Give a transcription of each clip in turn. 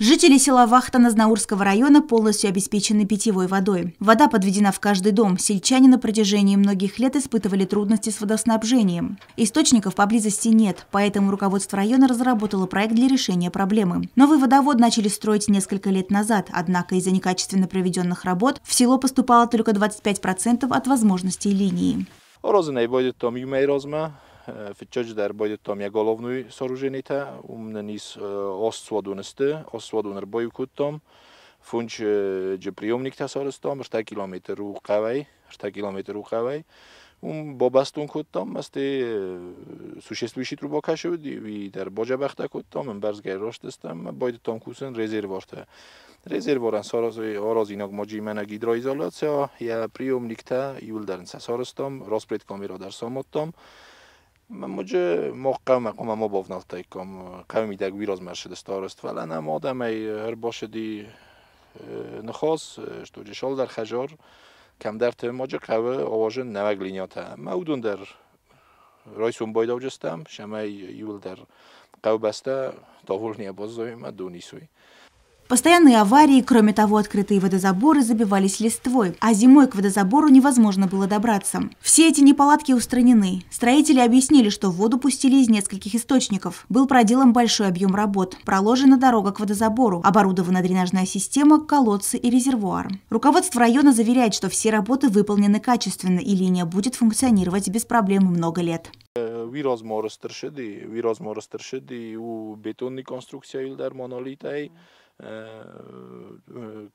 Жители села Вахта Назнаурского района полностью обеспечены питьевой водой. Вода подведена в каждый дом. Сельчане на протяжении многих лет испытывали трудности с водоснабжением. Источников поблизости нет, поэтому руководство района разработало проект для решения проблемы. Новый водовод начали строить несколько лет назад, однако из-за некачественно проведенных работ в село поступало только 25% от возможностей линии. Розы розма في التجدر بويدتهم يقولون سروجينيتا ومن نيس أصواد ونستي أصواد ونربوي كوتهم فونش جي بريومنيك تسارستهم رتا كيلومتر وقاوي رتا كيلومتر وقاوي ум бобастун куттам масти существующий труба кашуд и дар боҷа бахта куттам ин барз гайрош дастам бойд том кусен резерворта резерворан сорози орозинок моҷи мана гидроизоляция я приёмникта юлдарнса соростом распредкомиро дар сомоттам اما ما قوی مقام همه باب نالتایی که قوی میده که از مرشد است ولی همه هر باشدی نخواست که شال در خجار کم در طریق ما جا قوی آواز نمک ما اون در رایسون سومبایی داوج استیم یول در قوی بسته داور نیاباز زایی ما دونیسوی Постоянные аварии, кроме того, открытые водозаборы забивались листвой, а зимой к водозабору невозможно было добраться. Все эти неполадки устранены. Строители объяснили, что воду пустили из нескольких источников. Был проделан большой объем работ, проложена дорога к водозабору, оборудована дренажная система, колодцы и резервуар. Руководство района заверяет, что все работы выполнены качественно и линия будет функционировать без проблем много лет. Վիրոզմորը ստրշդի, վիրոզմորը ստրշդի у бетонной конструкции դար մոնոլիտ այ Е, е,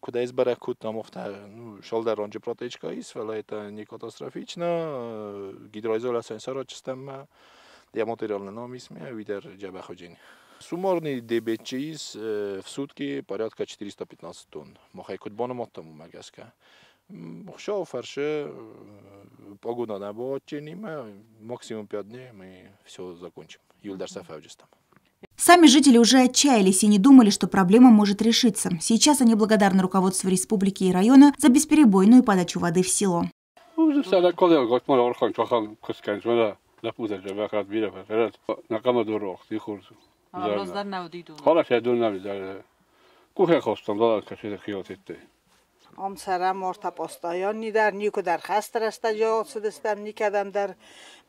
куда изборах кутна мухта ну шолдар онҷи протечкоис вилоята некатастрофична е, гидроизоляцион сара чистама я материально нам исмя видер джабаходжини суммарный дебетчиис в сутки порядка 415 тонн махай кутбона маттам магаска хушо фарше погода набод ченима максимум 5 дней мы все закончим юлдар сафавджистам Сами жители уже отчаялись и не думали, что проблема может решиться. Сейчас они благодарны руководству республики и района за бесперебойную подачу воды в село. Халас я дурна видала. Кухе хостан дала кашида киотитте. ام سرم مرتا پاستایان نی در نیکو در خست رست جا سدستم نی در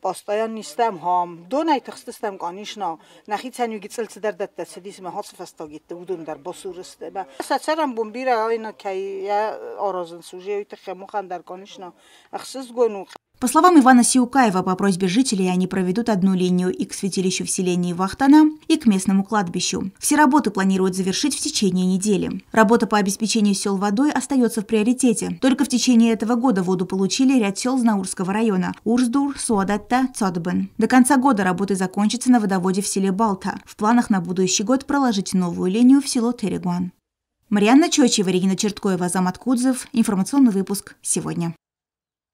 پاستایان نیستم هم. دو نی تخستستم گانیش نه نخی چنیو در دت سدیس ما حاصف بودون در باسورسته. است با سچرم بوم بیره آینا که یه آرازن سوژه ایت خموخن در گانیش نه اخصیص گونو По словам Ивана Сиукаева, по просьбе жителей они проведут одну линию и к святилищу в селении Вахтана, и к местному кладбищу. Все работы планируют завершить в течение недели. Работа по обеспечению сел водой остается в приоритете. Только в течение этого года воду получили ряд сел Знаурского района – Урсдур, Суадатта, Цодбен. До конца года работы закончатся на водоводе в селе Балта. В планах на будущий год проложить новую линию в село Терегуан. Марианна Чочева, Регина Черткоева, Замат Кудзов. Информационный выпуск «Сегодня».